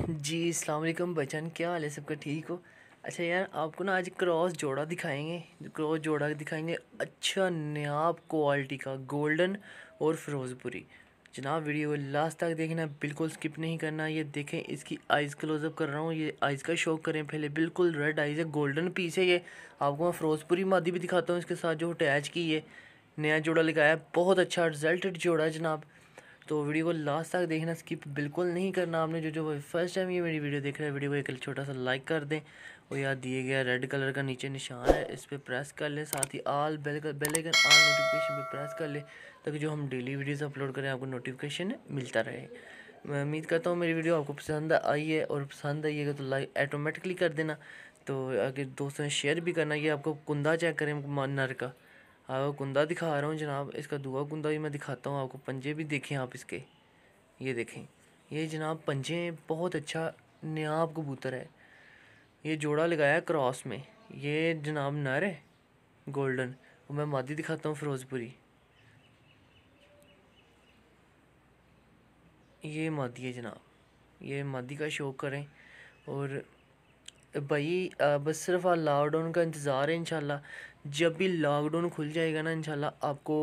जी अलैक्म बचन क्या हाल है सबका ठीक हो अच्छा यार आपको ना आज क्रॉस जोड़ा दिखाएंगे क्रॉस जोड़ा दिखाएंगे अच्छा नयाब क्वालिटी का गोल्डन और फिरोजपुरी जनाब वीडियो लास्ट तक देखना बिल्कुल स्किप नहीं करना ये देखें इसकी आइज़ क्लोजअप कर रहा हूँ ये आइज़ का शौक करें पहले बिल्कुल रेड आइज़ है गोल्डन पीस है ये आपको मैं फिरोजपुरी मादी भी दिखाता हूँ इसके साथ जो अटैच की है नया जोड़ा लगाया बहुत अच्छा रिजल्ट जोड़ा है जनाब तो वीडियो को लास्ट तक देखना स्किप बिल्कुल नहीं करना आपने जो जो फर्स्ट टाइम ये मेरी वीडियो देख रहे हैं वीडियो को एक छोटा सा लाइक कर दें और यार दिए गया रेड कलर का नीचे निशान है इस पर प्रेस कर लें साथ ही all bell bell icon all notification पर प्रेस कर लें ताकि जो हम डेली वीडियोस अपलोड करें आपको नोटिफिकेशन मिलता रहे मैं उम्मीद करता हूँ मेरी वीडियो आपको पसंद आई है और पसंद आइएगा तो लाइक ऑटोमेटिकली कर देना तो अगर दोस्तों शेयर भी करना ये आपको कुंदा चेक करें नर का आपको कुंदा दिखा रहा हूँ जनाब इसका दुआ कुंदा भी मैं दिखाता हूँ आपको पंजे भी देखें आप इसके ये देखें ये जनाब पंजे बहुत अच्छा नयाब कबूतर है ये जोड़ा लगाया क्रॉस में ये जनाब नर है गोल्डन और मैं मादी दिखाता हूँ फिरोज़पुरी ये मादी है जनाब ये मादी का शौक करें और भाई बस सिर्फ लॉकडाउन का इंतज़ार है इन जब भी लॉकडाउन खुल जाएगा ना इंशाल्लाह आपको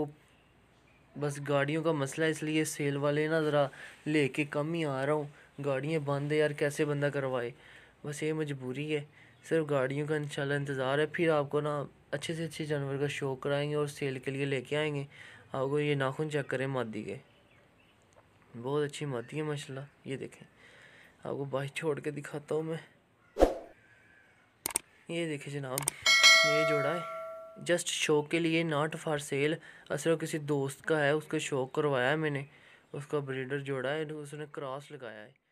बस गाड़ियों का मसला इसलिए सेल वाले ना ज़रा ले कर कम ही आ रहा हूँ गाड़ियाँ बंद है यार कैसे बंदा करवाए बस ये मजबूरी है सिर्फ गाड़ियों का इंशाल्लाह इंतज़ार है फिर आपको ना अच्छे से अच्छे जानवर का शो कराएंगे और सेल के लिए लेके आएंगे आपको ये नाखून चेक करें मादी के बहुत अच्छी मादी है माशाल्लाह ये देखें आपको बाइक छोड़ के दिखाता हूँ मैं ये देखिए जनाब ये जोड़ा है जस्ट शो के लिए नॉट फॉर सेल असर किसी दोस्त का है उसको शो करवाया मैंने उसका ब्रीडर जोड़ा है उसने क्रॉस लगाया है